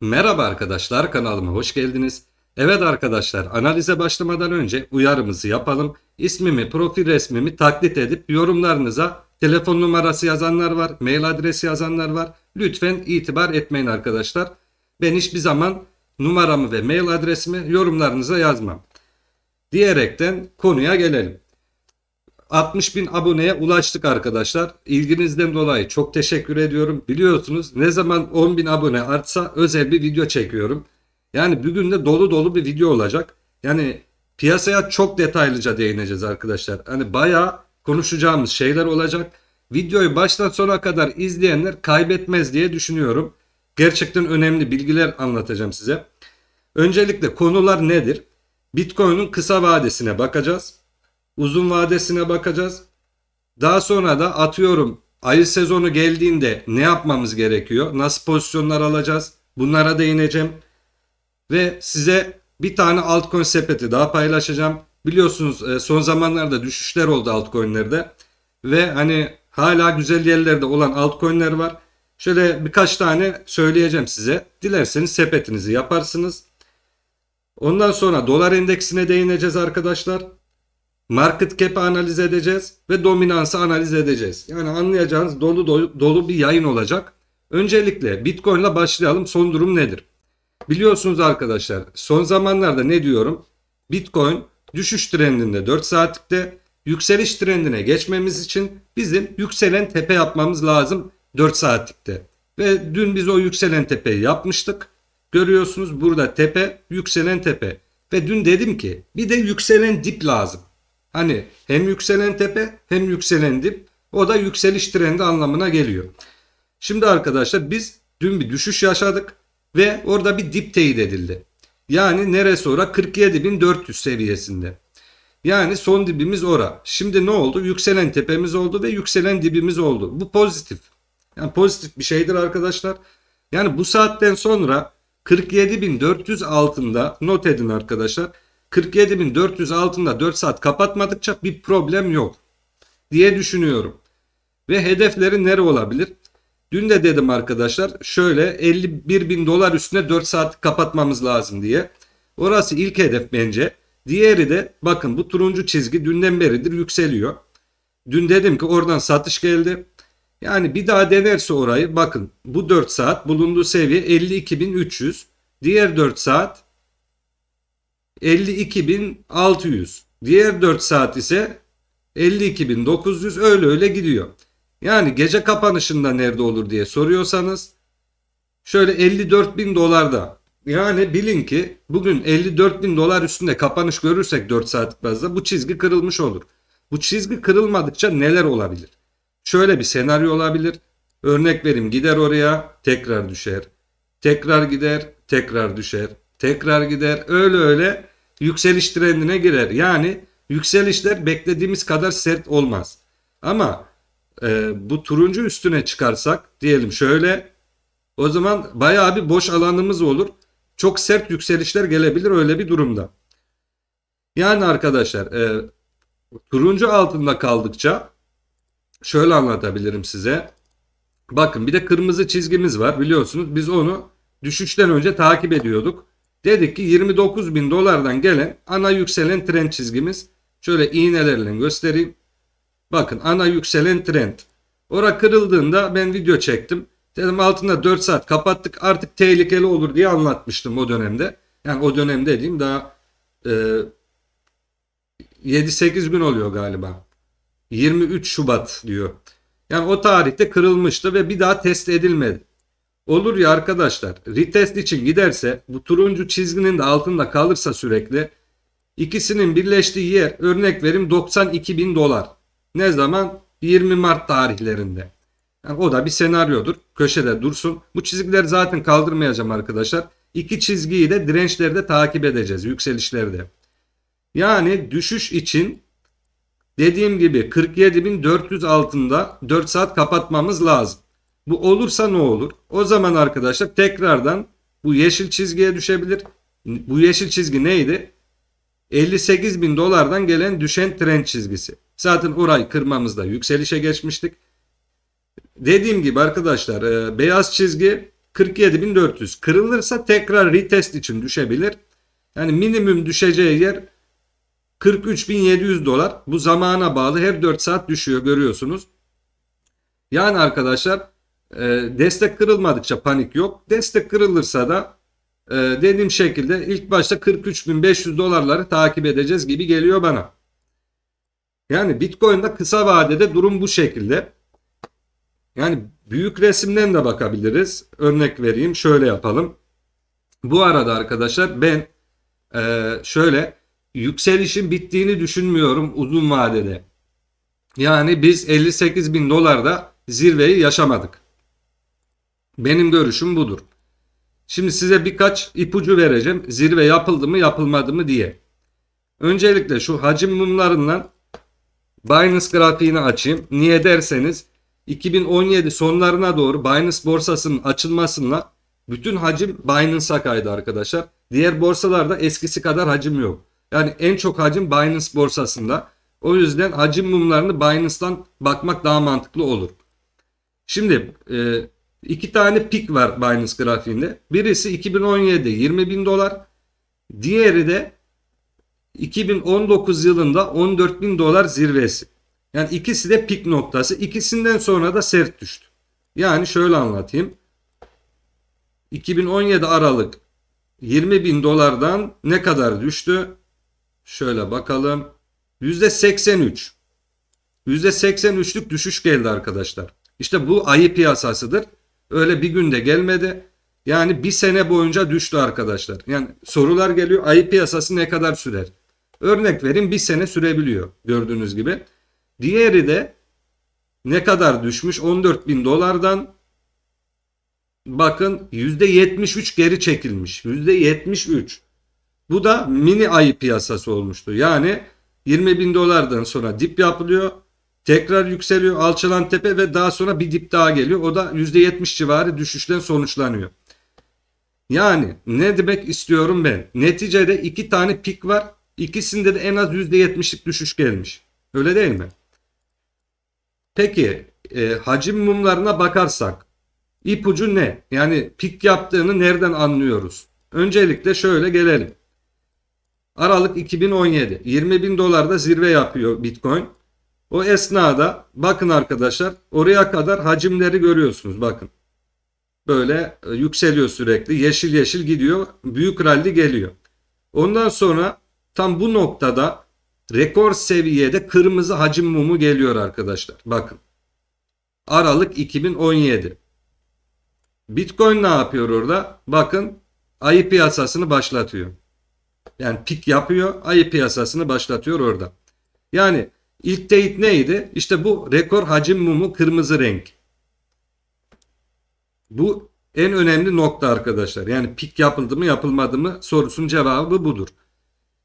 Merhaba arkadaşlar kanalıma hoş geldiniz. Evet arkadaşlar analize başlamadan önce uyarımızı yapalım. İsmimi profil resmimi taklit edip yorumlarınıza telefon numarası yazanlar var, mail adresi yazanlar var. Lütfen itibar etmeyin arkadaşlar. Ben hiçbir zaman numaramı ve mail adresimi yorumlarınıza yazmam. Diyerekten konuya gelelim. 60 bin aboneye ulaştık arkadaşlar. İlginizden dolayı çok teşekkür ediyorum. Biliyorsunuz ne zaman 10 bin abone artsa özel bir video çekiyorum. Yani bugün de dolu dolu bir video olacak. Yani piyasaya çok detaylıca değineceğiz arkadaşlar. Hani bayağı konuşacağımız şeyler olacak. Videoyu baştan sona kadar izleyenler kaybetmez diye düşünüyorum. Gerçekten önemli bilgiler anlatacağım size. Öncelikle konular nedir? Bitcoin'un kısa vadesine bakacağız. Uzun vadesine bakacağız. Daha sonra da atıyorum ayı sezonu geldiğinde ne yapmamız gerekiyor? Nasıl pozisyonlar alacağız? Bunlara değineceğim. Ve size bir tane altcoin sepeti daha paylaşacağım. Biliyorsunuz e, son zamanlarda düşüşler oldu altcoin'lerde. Ve hani hala güzel yerlerde olan altcoin'ler var. Şöyle birkaç tane söyleyeceğim size. Dilerseniz sepetinizi yaparsınız. Ondan sonra dolar endeksine değineceğiz arkadaşlar. Market cap'i analiz edeceğiz ve dominansı analiz edeceğiz. Yani anlayacağınız dolu dolu, bir yayın olacak. Öncelikle Bitcoin ile başlayalım. Son durum nedir? Biliyorsunuz arkadaşlar son zamanlarda ne diyorum? Bitcoin düşüş trendinde 4 saatlikte yükseliş trendine geçmemiz için bizim yükselen tepe yapmamız lazım 4 saatlikte. Ve dün biz o yükselen tepeyi yapmıştık. Görüyorsunuz burada tepe, yükselen tepe. Ve dün dedim ki bir de yükselen dip lazım. Hani hem yükselen tepe hem yükselen dip o da yükseliş trendi anlamına geliyor. Şimdi arkadaşlar biz dün bir düşüş yaşadık ve orada bir dip teyit edildi. Yani neresi ora? 47.400 seviyesinde. Yani son dibimiz ora. Şimdi ne oldu? Yükselen tepemiz oldu ve yükselen dibimiz oldu. Bu pozitif. Yani pozitif bir şeydir arkadaşlar. Yani bu saatten sonra 47.400 altında not edin arkadaşlar. 47.400 altında 4 saat kapatmadıkça bir problem yok diye düşünüyorum. Ve hedefleri nere olabilir? Dün de dedim arkadaşlar şöyle 51.000 dolar üstüne 4 saat kapatmamız lazım diye. Orası ilk hedef bence. Diğeri de bakın bu turuncu çizgi dünden beridir yükseliyor. Dün dedim ki oradan satış geldi. Yani bir daha denerse orayı bakın bu 4 saat bulunduğu seviye 52.300. Diğer 4 saat 52.600. Diğer 4 saat ise 52.900 öyle öyle gidiyor. Yani gece kapanışında nerede olur diye soruyorsanız şöyle 54.000 dolarda yani bilin ki bugün 54.000 dolar üstünde kapanış görürsek 4 saatlik bazda bu çizgi kırılmış olur. Bu çizgi kırılmadıkça neler olabilir? Şöyle bir senaryo olabilir. Örnek vereyim gider oraya tekrar düşer. Tekrar gider tekrar düşer. Tekrar gider öyle öyle yükseliş trendine girer. Yani yükselişler beklediğimiz kadar sert olmaz. Ama e, bu turuncu üstüne çıkarsak diyelim şöyle o zaman bayağı bir boş alanımız olur. Çok sert yükselişler gelebilir öyle bir durumda. Yani arkadaşlar e, turuncu altında kaldıkça şöyle anlatabilirim size. Bakın bir de kırmızı çizgimiz var biliyorsunuz. Biz onu düşüşten önce takip ediyorduk. Dedik ki 29 bin dolardan gelen ana yükselen trend çizgimiz. Şöyle iğnelerle göstereyim. Bakın ana yükselen trend. Ora kırıldığında ben video çektim. Dedim altında 4 saat kapattık artık tehlikeli olur diye anlatmıştım o dönemde. Yani o dönemde dediğim daha e, 7-8 gün oluyor galiba. 23 Şubat diyor. Yani o tarihte kırılmıştı ve bir daha test edilmedi. Olur ya arkadaşlar retest için giderse bu turuncu çizginin de altında kalırsa sürekli ikisinin birleştiği yer örnek verim 92 bin dolar. Ne zaman? 20 Mart tarihlerinde. Yani o da bir senaryodur. Köşede dursun. Bu çizgileri zaten kaldırmayacağım arkadaşlar. İki çizgiyi de dirençlerde takip edeceğiz yükselişlerde. Yani düşüş için dediğim gibi 47.400 altında 4 saat kapatmamız lazım. Bu olursa ne olur? O zaman arkadaşlar tekrardan bu yeşil çizgiye düşebilir. Bu yeşil çizgi neydi? 58 bin dolardan gelen düşen trend çizgisi. Zaten orayı kırmamızda yükselişe geçmiştik. Dediğim gibi arkadaşlar e, beyaz çizgi 47.400 kırılırsa tekrar retest için düşebilir. Yani minimum düşeceği yer 43.700 dolar. Bu zamana bağlı her 4 saat düşüyor görüyorsunuz. Yani arkadaşlar e, destek kırılmadıkça panik yok. Destek kırılırsa da e, dediğim şekilde ilk başta 43.500 dolarları takip edeceğiz gibi geliyor bana. Yani Bitcoin'da kısa vadede durum bu şekilde. Yani büyük resimden de bakabiliriz. Örnek vereyim şöyle yapalım. Bu arada arkadaşlar ben e, şöyle yükselişin bittiğini düşünmüyorum uzun vadede. Yani biz 58.000 dolarda zirveyi yaşamadık. Benim görüşüm budur. Şimdi size birkaç ipucu vereceğim. Zirve yapıldı mı yapılmadı mı diye. Öncelikle şu hacim mumlarından Binance grafiğini açayım. Niye derseniz 2017 sonlarına doğru Binance borsasının açılmasıyla bütün hacim Binance'a kaydı arkadaşlar. Diğer borsalarda eskisi kadar hacim yok. Yani en çok hacim Binance borsasında. O yüzden hacim mumlarını Binance'dan bakmak daha mantıklı olur. Şimdi e, İki tane pik var Binance grafiğinde. Birisi 2017'de 20 bin dolar. Diğeri de 2019 yılında 14 bin dolar zirvesi. Yani ikisi de pik noktası. İkisinden sonra da sert düştü. Yani şöyle anlatayım. 2017 Aralık 20 bin dolardan ne kadar düştü? Şöyle bakalım. %83. %83'lük düşüş geldi arkadaşlar. İşte bu ayı piyasasıdır. Öyle bir günde gelmedi. Yani bir sene boyunca düştü arkadaşlar. Yani sorular geliyor ayı piyasası ne kadar sürer? Örnek verin bir sene sürebiliyor gördüğünüz gibi. Diğeri de ne kadar düşmüş? 14 bin dolardan bakın %73 geri çekilmiş. %73. Bu da mini ayı piyasası olmuştu. Yani 20 bin dolardan sonra dip yapılıyor. Tekrar yükseliyor alçalan tepe ve daha sonra bir dip daha geliyor. O da %70 civarı düşüşten sonuçlanıyor. Yani ne demek istiyorum ben? Neticede iki tane pik var. İkisinde de en az %70'lik düşüş gelmiş. Öyle değil mi? Peki e, hacim mumlarına bakarsak ipucu ne? Yani pik yaptığını nereden anlıyoruz? Öncelikle şöyle gelelim. Aralık 2017 20 bin dolarda zirve yapıyor Bitcoin. O esnada bakın arkadaşlar oraya kadar hacimleri görüyorsunuz bakın. Böyle e, yükseliyor sürekli yeşil yeşil gidiyor büyük rally geliyor. Ondan sonra tam bu noktada rekor seviyede kırmızı hacim mumu geliyor arkadaşlar bakın. Aralık 2017. Bitcoin ne yapıyor orada? Bakın ayı piyasasını başlatıyor. Yani pik yapıyor ayı piyasasını başlatıyor orada. Yani İlk teyit neydi? İşte bu rekor hacim mumu kırmızı renk. Bu en önemli nokta arkadaşlar. Yani pik yapıldı mı yapılmadı mı sorusunun cevabı budur.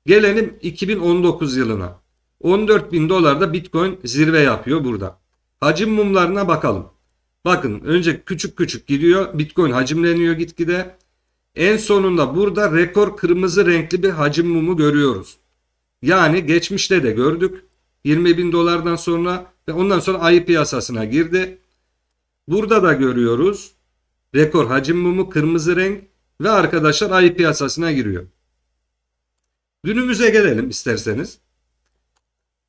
Gelelim 2019 yılına. 14 bin dolarda bitcoin zirve yapıyor burada. Hacim mumlarına bakalım. Bakın önce küçük küçük gidiyor. Bitcoin hacimleniyor gitgide. En sonunda burada rekor kırmızı renkli bir hacim mumu görüyoruz. Yani geçmişte de gördük. 20 bin dolardan sonra ve ondan sonra ayı piyasasına girdi. Burada da görüyoruz rekor hacim mumu kırmızı renk ve arkadaşlar ayı piyasasına giriyor. Günümüze gelelim isterseniz.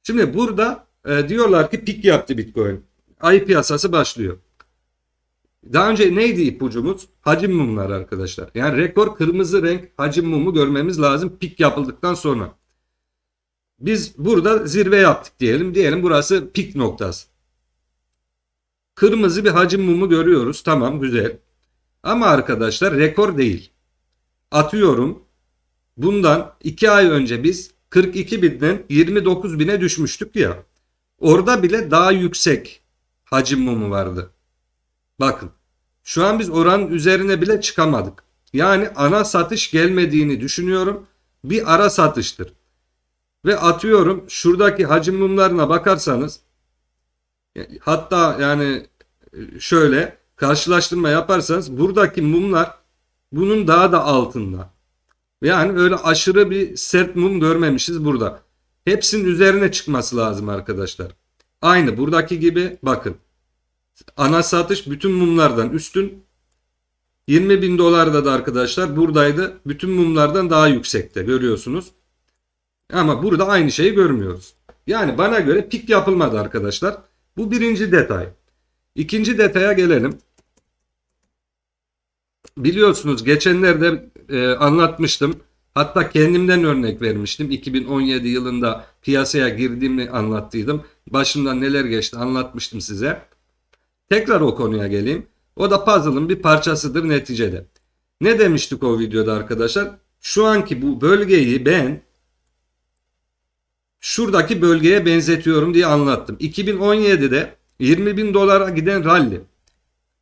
Şimdi burada e, diyorlar ki pik yaptı Bitcoin. Ayı piyasası başlıyor. Daha önce neydi ipucumuz? Hacim mumlar arkadaşlar. Yani rekor kırmızı renk hacim mumu görmemiz lazım pik yapıldıktan sonra. Biz burada zirve yaptık diyelim. Diyelim burası pik noktası. Kırmızı bir hacim mumu görüyoruz. Tamam güzel. Ama arkadaşlar rekor değil. Atıyorum bundan 2 ay önce biz 42 binden 29 bine düşmüştük ya. Orada bile daha yüksek hacim mumu vardı. Bakın şu an biz oranın üzerine bile çıkamadık. Yani ana satış gelmediğini düşünüyorum. Bir ara satıştır. Ve atıyorum şuradaki hacim mumlarına bakarsanız hatta yani e, şöyle karşılaştırma yaparsanız buradaki mumlar bunun daha da altında. Yani öyle aşırı bir sert mum görmemişiz burada. Hepsinin üzerine çıkması lazım arkadaşlar. Aynı buradaki gibi bakın. Ana satış bütün mumlardan üstün. 20 bin dolarda da arkadaşlar buradaydı. Bütün mumlardan daha yüksekte görüyorsunuz. Ama burada aynı şeyi görmüyoruz. Yani bana göre pik yapılmadı arkadaşlar. Bu birinci detay. İkinci detaya gelelim. Biliyorsunuz geçenlerde e, anlatmıştım. Hatta kendimden örnek vermiştim. 2017 yılında piyasaya girdiğimi anlattıydım. Başımdan neler geçti anlatmıştım size. Tekrar o konuya geleyim. O da puzzle'ın bir parçasıdır neticede. Ne demiştik o videoda arkadaşlar? Şu anki bu bölgeyi ben şuradaki bölgeye benzetiyorum diye anlattım. 2017'de 20 bin dolara giden rally.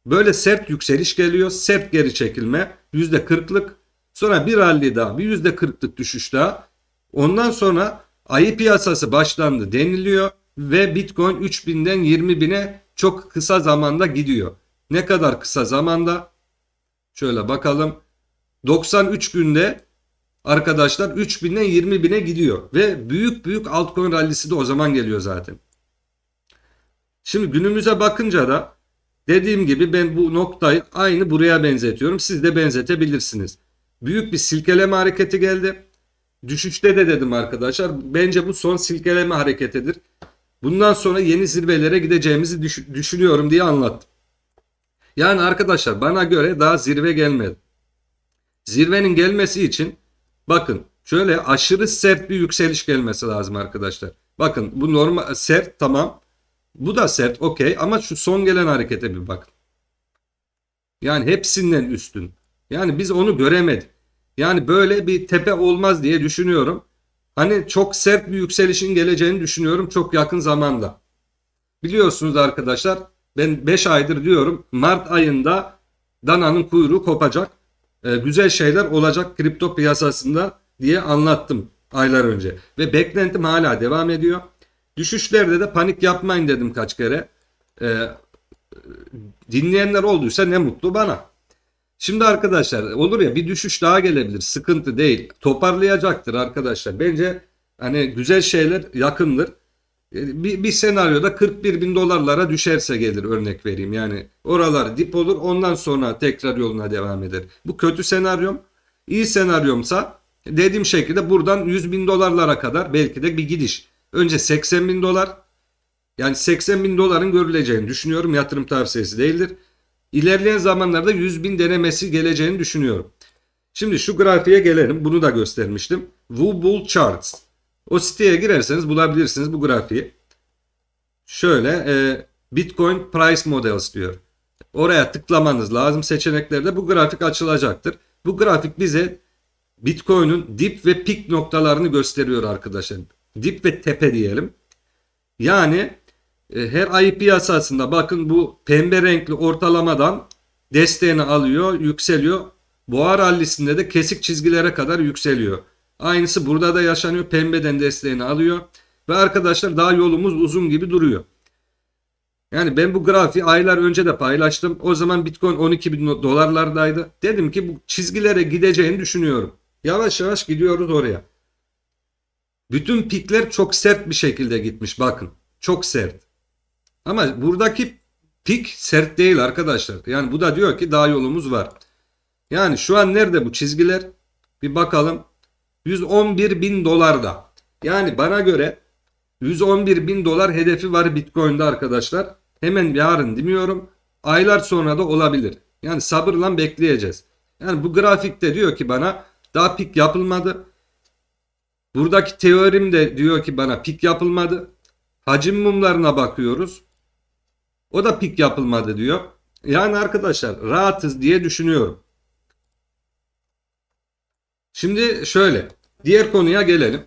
Böyle sert yükseliş geliyor. Sert geri çekilme. %40'lık. Sonra bir rally daha. Bir %40'lık düşüş daha. Ondan sonra ayı piyasası başlandı deniliyor. Ve Bitcoin 3000'den 20.000'e çok kısa zamanda gidiyor. Ne kadar kısa zamanda? Şöyle bakalım. 93 günde arkadaşlar 3000'den 20.000'e gidiyor. Ve büyük büyük altcoin rallisi de o zaman geliyor zaten. Şimdi günümüze bakınca da dediğim gibi ben bu noktayı aynı buraya benzetiyorum. Siz de benzetebilirsiniz. Büyük bir silkeleme hareketi geldi. Düşüşte de dedim arkadaşlar. Bence bu son silkeleme hareketidir. Bundan sonra yeni zirvelere gideceğimizi düşünüyorum diye anlattım. Yani arkadaşlar bana göre daha zirve gelmedi. Zirvenin gelmesi için Bakın şöyle aşırı sert bir yükseliş gelmesi lazım arkadaşlar. Bakın bu normal sert tamam. Bu da sert okey ama şu son gelen harekete bir bakın. Yani hepsinden üstün. Yani biz onu göremedik. Yani böyle bir tepe olmaz diye düşünüyorum. Hani çok sert bir yükselişin geleceğini düşünüyorum çok yakın zamanda. Biliyorsunuz arkadaşlar ben 5 aydır diyorum Mart ayında dananın kuyruğu kopacak. E, güzel şeyler olacak kripto piyasasında diye anlattım aylar önce. Ve beklentim hala devam ediyor. Düşüşlerde de panik yapmayın dedim kaç kere. E, dinleyenler olduysa ne mutlu bana. Şimdi arkadaşlar olur ya bir düşüş daha gelebilir. Sıkıntı değil. Toparlayacaktır arkadaşlar. Bence hani güzel şeyler yakındır. E, bir, bir senaryoda 41 bin dolarlara düşerse gelir örnek vereyim. Yani oralar dip olur ondan sonra tekrar yoluna devam eder. Bu kötü senaryom. İyi senaryomsa dediğim şekilde buradan 100 bin dolarlara kadar belki de bir gidiş. Önce 80 bin dolar yani 80 bin doların görüleceğini düşünüyorum yatırım tavsiyesi değildir. İlerleyen zamanlarda 100 bin denemesi geleceğini düşünüyorum. Şimdi şu grafiğe gelelim bunu da göstermiştim. Woo Bull Charts. O siteye girerseniz bulabilirsiniz bu grafiği. Şöyle e, Bitcoin Price Models diyor. Oraya tıklamanız lazım seçeneklerde bu grafik açılacaktır. Bu grafik bize Bitcoin'un dip ve pik noktalarını gösteriyor arkadaşlar. Dip ve tepe diyelim. Yani e, her ay piyasasında bakın bu pembe renkli ortalamadan desteğini alıyor, yükseliyor. Boğa rallisinde de kesik çizgilere kadar yükseliyor. Aynısı burada da yaşanıyor. Pembeden desteğini alıyor. Ve arkadaşlar daha yolumuz uzun gibi duruyor. Yani ben bu grafiği aylar önce de paylaştım. O zaman Bitcoin 12 bin dolarlardaydı. Dedim ki bu çizgilere gideceğini düşünüyorum. Yavaş yavaş gidiyoruz oraya. Bütün pikler çok sert bir şekilde gitmiş bakın. Çok sert. Ama buradaki pik sert değil arkadaşlar. Yani bu da diyor ki daha yolumuz var. Yani şu an nerede bu çizgiler? Bir bakalım. 111 bin dolarda. Yani bana göre 111 bin dolar hedefi var Bitcoin'de arkadaşlar. Hemen yarın demiyorum. Aylar sonra da olabilir. Yani sabırla bekleyeceğiz. Yani bu grafikte diyor ki bana daha pik yapılmadı. Buradaki teorim de diyor ki bana pik yapılmadı. Hacim mumlarına bakıyoruz. O da pik yapılmadı diyor. Yani arkadaşlar rahatız diye düşünüyorum. Şimdi şöyle diğer konuya gelelim.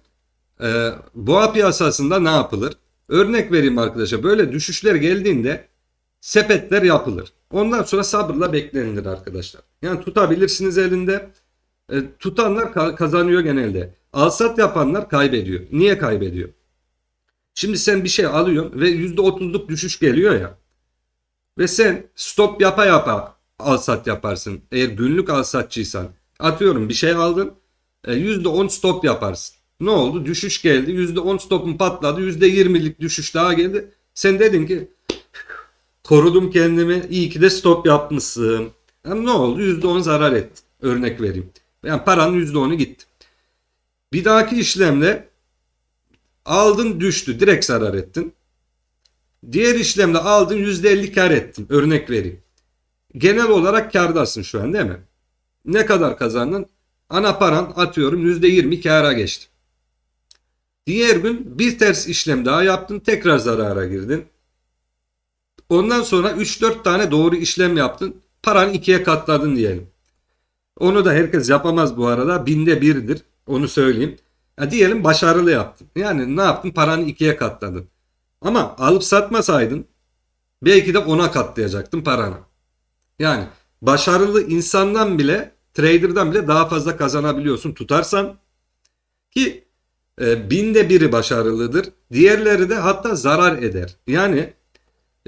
Ee, boğa piyasasında ne yapılır? Örnek vereyim arkadaşlar. böyle düşüşler geldiğinde sepetler yapılır. Ondan sonra sabırla beklenilir arkadaşlar. Yani tutabilirsiniz elinde. E, tutanlar kazanıyor genelde. Alsat yapanlar kaybediyor. Niye kaybediyor? Şimdi sen bir şey alıyorsun ve %30'luk düşüş geliyor ya. Ve sen stop yapa yapa alsat yaparsın. Eğer günlük alsatçıysan Atıyorum bir şey aldın. %10 e, stop yaparsın. Ne oldu? Düşüş geldi. %10 stopun patladı. %20'lik düşüş daha geldi. Sen dedin ki korudum kendimi. İyi ki de stop yapmışsın. Yani ne oldu? %10 zarar etti. Örnek vereyim. Yani paranın %10'u gitti. Bir dahaki işlemle aldın düştü. Direkt zarar ettin. Diğer işlemle aldın %50 kar ettin. Örnek vereyim. Genel olarak kardarsın şu an değil mi? Ne kadar kazandın? Ana paran atıyorum %20 kâra geçti. Diğer gün bir ters işlem daha yaptın tekrar zarara girdin. Ondan sonra 3-4 tane doğru işlem yaptın. Paran ikiye katladın diyelim. Onu da herkes yapamaz bu arada. Binde birdir. Onu söyleyeyim. Ya diyelim başarılı yaptın. Yani ne yaptın? Paranı ikiye katladın. Ama alıp satmasaydın belki de ona katlayacaktın paranı. Yani başarılı insandan bile trader'dan bile daha fazla kazanabiliyorsun tutarsan ki e, binde biri başarılıdır. Diğerleri de hatta zarar eder. Yani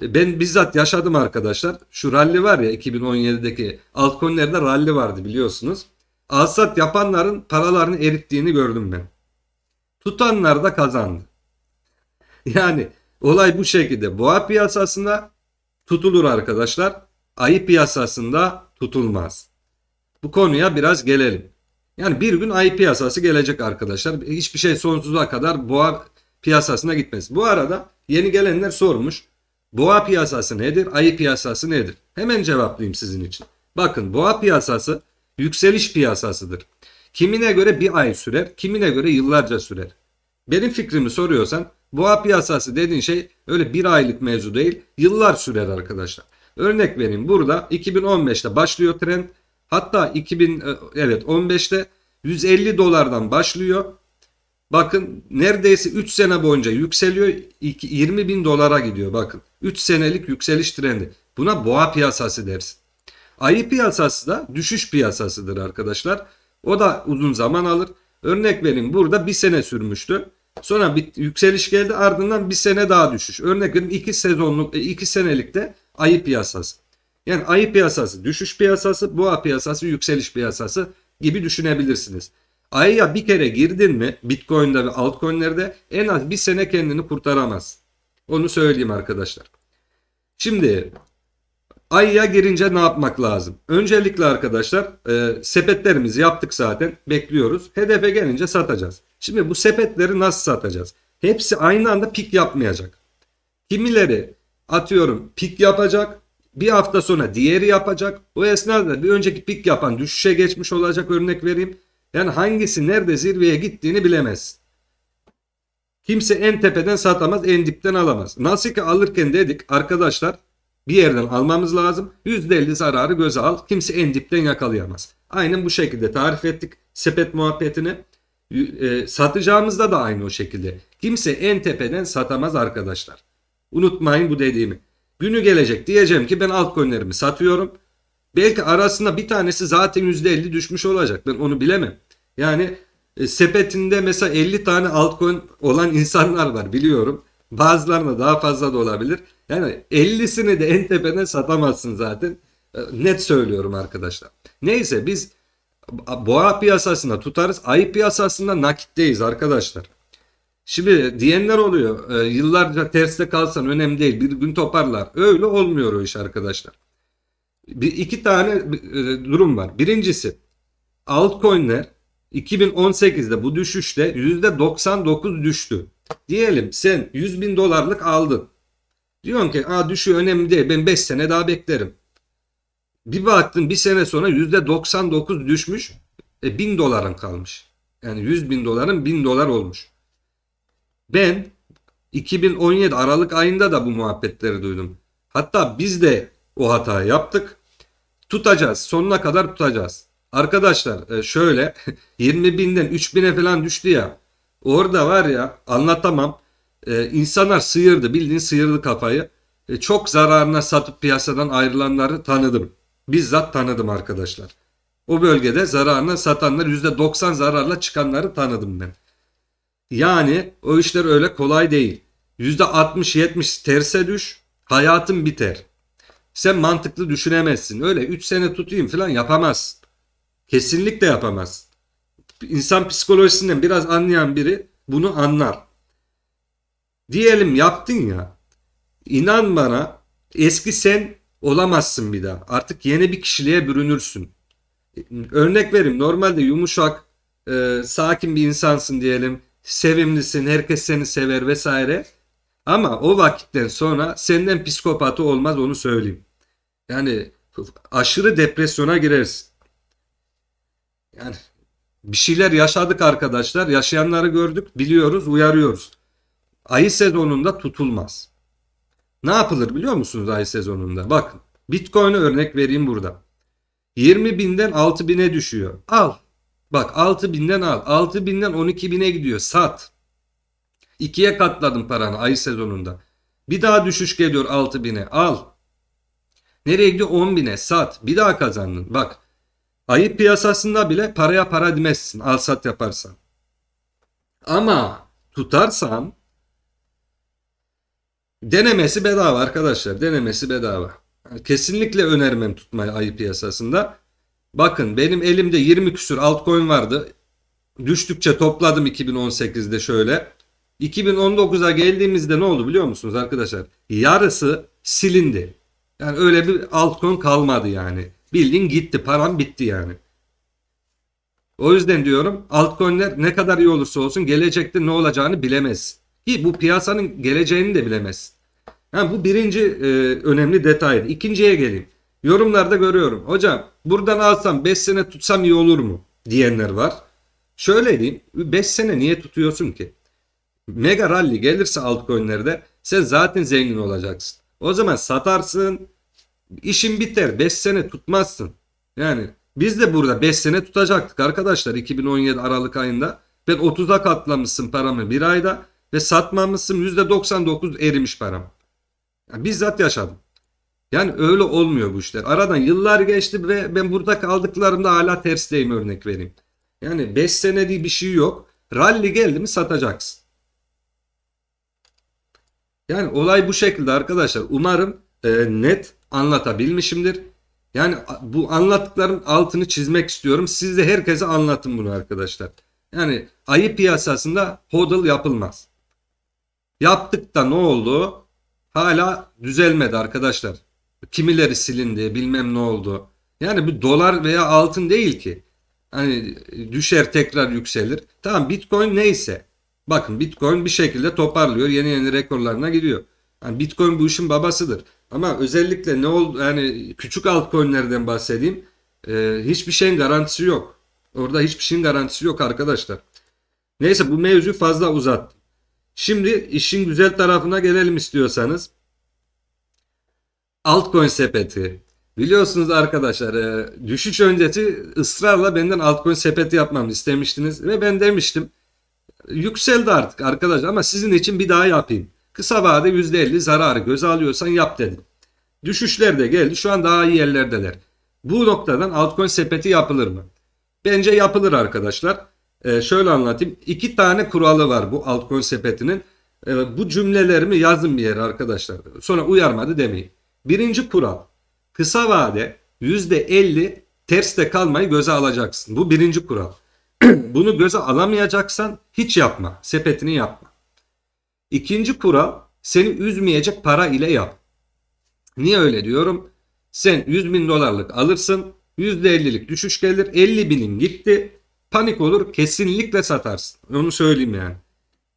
e, ben bizzat yaşadım arkadaşlar. Şu rally var ya 2017'deki altcoin'lerde rally vardı biliyorsunuz. Alsat yapanların paralarını erittiğini gördüm ben. Tutanlar da kazandı. Yani olay bu şekilde. Boğa piyasasında tutulur arkadaşlar. Ayı piyasasında tutulmaz. Bu konuya biraz gelelim. Yani bir gün ayı piyasası gelecek arkadaşlar. Hiçbir şey sonsuza kadar boğa piyasasına gitmez. Bu arada yeni gelenler sormuş. Boğa piyasası nedir? Ayı piyasası nedir? Hemen cevaplayayım sizin için. Bakın boğa piyasası yükseliş piyasasıdır. Kimine göre bir ay sürer, kimine göre yıllarca sürer. Benim fikrimi soruyorsan boğa piyasası dediğin şey öyle bir aylık mevzu değil, yıllar sürer arkadaşlar. Örnek vereyim burada 2015'te başlıyor trend, Hatta 2000 e, evet 15'te 150 dolardan başlıyor. Bakın neredeyse 3 sene boyunca yükseliyor. 20 bin dolara gidiyor bakın. 3 senelik yükseliş trendi. Buna boğa piyasası dersin. Ayı piyasası da düşüş piyasasıdır arkadaşlar. O da uzun zaman alır. Örnek vereyim burada bir sene sürmüştü. Sonra bir yükseliş geldi ardından bir sene daha düşüş. Örnek vereyim 2 sezonluk 2 e, senelikte ayı piyasası. Yani ayı piyasası, düşüş piyasası, boğa piyasası, yükseliş piyasası gibi düşünebilirsiniz. Ayıya bir kere girdin mi Bitcoin'de ve altcoin'lerde en az bir sene kendini kurtaramaz. Onu söyleyeyim arkadaşlar. Şimdi ayıya girince ne yapmak lazım? Öncelikle arkadaşlar e, sepetlerimizi yaptık zaten bekliyoruz. Hedefe gelince satacağız. Şimdi bu sepetleri nasıl satacağız? Hepsi aynı anda pik yapmayacak. Kimileri atıyorum pik yapacak bir hafta sonra diğeri yapacak. O esnada bir önceki pik yapan düşüşe geçmiş olacak örnek vereyim. Yani hangisi nerede zirveye gittiğini bilemez. Kimse en tepeden satamaz, en dipten alamaz. Nasıl ki alırken dedik arkadaşlar bir yerden almamız lazım. %50 zararı göze al. Kimse en dipten yakalayamaz. Aynen bu şekilde tarif ettik sepet muhabbetini. E, satacağımızda da aynı o şekilde. Kimse en tepeden satamaz arkadaşlar. Unutmayın bu dediğimi. Günü gelecek diyeceğim ki ben altcoin'lerimi satıyorum. Belki arasında bir tanesi zaten %50 düşmüş olacak. Ben onu bilemem. Yani e, sepetinde mesela 50 tane altcoin olan insanlar var biliyorum. Bazılarına daha fazla da olabilir. Yani 50'sini de en tepene satamazsın zaten. E, net söylüyorum arkadaşlar. Neyse biz boğa piyasasında tutarız. Ayı piyasasında nakitteyiz arkadaşlar. Şimdi diyenler oluyor. E, yıllarca terste kalsan önemli değil. Bir gün toparlar. Öyle olmuyor o iş arkadaşlar. Bir, iki tane e, durum var. Birincisi altcoin'ler 2018'de bu düşüşle %99 düştü. Diyelim sen 100 bin dolarlık aldın. Diyorsun ki Aa, düşüyor önemli değil ben 5 sene daha beklerim. Bir baktın bir sene sonra %99 düşmüş. E, 1000 doların kalmış. Yani 100 bin doların 1000 dolar olmuş. Ben 2017 Aralık ayında da bu muhabbetleri duydum. Hatta biz de o hatayı yaptık. Tutacağız. Sonuna kadar tutacağız. Arkadaşlar e, şöyle 20 binden 3 bine falan düştü ya. Orada var ya anlatamam. E, insanlar sıyırdı. Bildiğin sıyırdı kafayı. E, çok zararına satıp piyasadan ayrılanları tanıdım. Bizzat tanıdım arkadaşlar. O bölgede zararına satanlar %90 zararla çıkanları tanıdım ben. Yani o işler öyle kolay değil. %60-70 terse düş, hayatın biter. Sen mantıklı düşünemezsin. Öyle 3 sene tutayım falan yapamaz. Kesinlikle yapamaz. İnsan psikolojisinden biraz anlayan biri bunu anlar. Diyelim yaptın ya. İnan bana eski sen olamazsın bir daha. Artık yeni bir kişiliğe bürünürsün. Örnek vereyim. Normalde yumuşak, e, sakin bir insansın diyelim sevimlisin, herkes seni sever vesaire. Ama o vakitten sonra senden psikopatı olmaz onu söyleyeyim. Yani aşırı depresyona girersin. Yani bir şeyler yaşadık arkadaşlar. Yaşayanları gördük, biliyoruz, uyarıyoruz. Ayı sezonunda tutulmaz. Ne yapılır biliyor musunuz ayı sezonunda? Bakın Bitcoin'e örnek vereyim burada. 20 binden 6 bine düşüyor. Al Bak 6000'den al. 6000'den 12000'e gidiyor. Sat. İkiye katladım paranı ayı sezonunda. Bir daha düşüş geliyor 6000'e. Al. Nereye gidiyor? 10.000'e. Sat. Bir daha kazandın. Bak. Ayı piyasasında bile paraya para demezsin. Al sat yaparsan. Ama tutarsan denemesi bedava arkadaşlar. Denemesi bedava. Kesinlikle önermem tutmayı ayı piyasasında. Bakın benim elimde 20 küsür altcoin vardı. Düştükçe topladım 2018'de şöyle. 2019'a geldiğimizde ne oldu biliyor musunuz arkadaşlar? Yarısı silindi. Yani öyle bir altcoin kalmadı yani. Bildiğin gitti param bitti yani. O yüzden diyorum altcoin'ler ne kadar iyi olursa olsun gelecekte ne olacağını bilemez. Ki bu piyasanın geleceğini de bilemez. Yani bu birinci e, önemli detaydı. İkinciye geleyim. Yorumlarda görüyorum. Hocam buradan alsam 5 sene tutsam iyi olur mu? Diyenler var. Şöyle diyeyim 5 sene niye tutuyorsun ki? Mega rally gelirse altcoin'lerde sen zaten zengin olacaksın. O zaman satarsın işin biter 5 sene tutmazsın. Yani biz de burada 5 sene tutacaktık arkadaşlar 2017 Aralık ayında. Ben 30'a katlamışsın paramı bir ayda ve satmamışsın %99 erimiş param. Yani bizzat yaşadım. Yani öyle olmuyor bu işler. Aradan yıllar geçti ve ben burada kaldıklarımda hala tersteyim örnek vereyim. Yani 5 sene diye bir şey yok. Rally geldi mi satacaksın. Yani olay bu şekilde arkadaşlar. Umarım e, net anlatabilmişimdir. Yani bu anlattıkların altını çizmek istiyorum. Siz de herkese anlatın bunu arkadaşlar. Yani ayı piyasasında hodl yapılmaz. Yaptık da ne oldu? Hala düzelmedi arkadaşlar kimileri silindi bilmem ne oldu. Yani bu dolar veya altın değil ki. Hani düşer tekrar yükselir. Tamam bitcoin neyse. Bakın bitcoin bir şekilde toparlıyor. Yeni yeni rekorlarına gidiyor. Yani bitcoin bu işin babasıdır. Ama özellikle ne oldu yani küçük altcoin'lerden bahsedeyim. Ee, hiçbir şeyin garantisi yok. Orada hiçbir şeyin garantisi yok arkadaşlar. Neyse bu mevzuyu fazla uzattım. Şimdi işin güzel tarafına gelelim istiyorsanız altcoin sepeti. Biliyorsunuz arkadaşlar e, düşüş öncesi ısrarla benden altcoin sepeti yapmamı istemiştiniz ve ben demiştim yükseldi artık arkadaşlar ama sizin için bir daha yapayım. Kısa vade %50 zararı göz alıyorsan yap dedim. Düşüşler de geldi şu an daha iyi yerlerdeler. Bu noktadan altcoin sepeti yapılır mı? Bence yapılır arkadaşlar. E, şöyle anlatayım. iki tane kuralı var bu altcoin sepetinin. E, bu cümlelerimi yazın bir yere arkadaşlar. Sonra uyarmadı demeyin. Birinci kural. Kısa vade %50 terste kalmayı göze alacaksın. Bu birinci kural. Bunu göze alamayacaksan hiç yapma. Sepetini yapma. İkinci kural seni üzmeyecek para ile yap. Niye öyle diyorum? Sen 100 bin dolarlık alırsın. %50'lik düşüş gelir. 50 binin gitti. Panik olur. Kesinlikle satarsın. Onu söyleyeyim yani.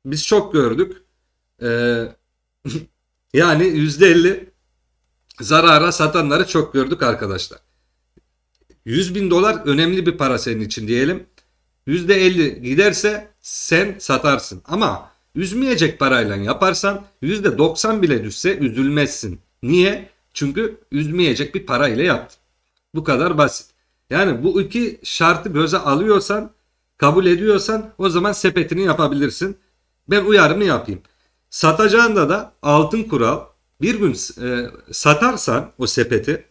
Biz çok gördük. Ee, yani %50 zarara satanları çok gördük arkadaşlar. 100 bin dolar önemli bir para senin için diyelim. %50 giderse sen satarsın. Ama üzmeyecek parayla yaparsan %90 bile düşse üzülmezsin. Niye? Çünkü üzmeyecek bir parayla yaptın. Bu kadar basit. Yani bu iki şartı göze alıyorsan, kabul ediyorsan o zaman sepetini yapabilirsin. Ben uyarımı yapayım. Satacağında da altın kural bir gün e, satarsan o sepeti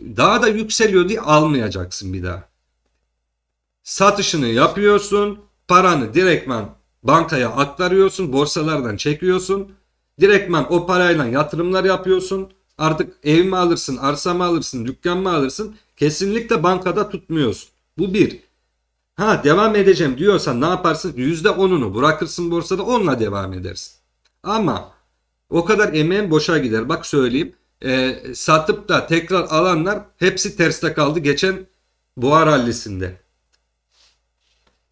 daha da yükseliyor diye almayacaksın bir daha. Satışını yapıyorsun, paranı direktman bankaya aktarıyorsun, borsalardan çekiyorsun. Direktman o parayla yatırımlar yapıyorsun. Artık ev mi alırsın, arsa mı alırsın, dükkan mı alırsın? Kesinlikle bankada tutmuyorsun. Bu bir. Ha devam edeceğim diyorsan ne yaparsın? %10'unu bırakırsın borsada onunla devam edersin. Ama o kadar emeğin boşa gider. Bak söyleyeyim. E, satıp da tekrar alanlar hepsi terste kaldı geçen buhar hallisinde.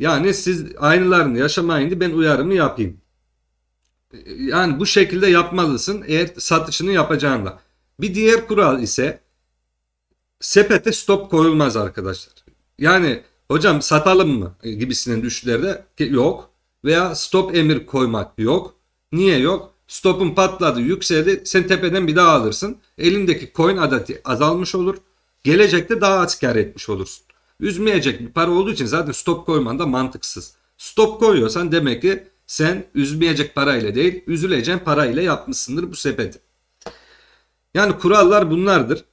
Yani siz aynılarını yaşamayın diye ben uyarımı yapayım. Yani bu şekilde yapmalısın eğer satışını yapacağında. Bir diğer kural ise sepete stop koyulmaz arkadaşlar. Yani hocam satalım mı gibisinin düşlerde yok. Veya stop emir koymak yok. Niye yok? Stopun patladı yükseldi. Sen tepeden bir daha alırsın. Elindeki coin adeti azalmış olur. Gelecekte daha az kar etmiş olursun. Üzmeyecek bir para olduğu için zaten stop koyman da mantıksız. Stop koyuyorsan demek ki sen üzmeyecek parayla değil üzüleceğin parayla yapmışsındır bu sepeti. Yani kurallar bunlardır.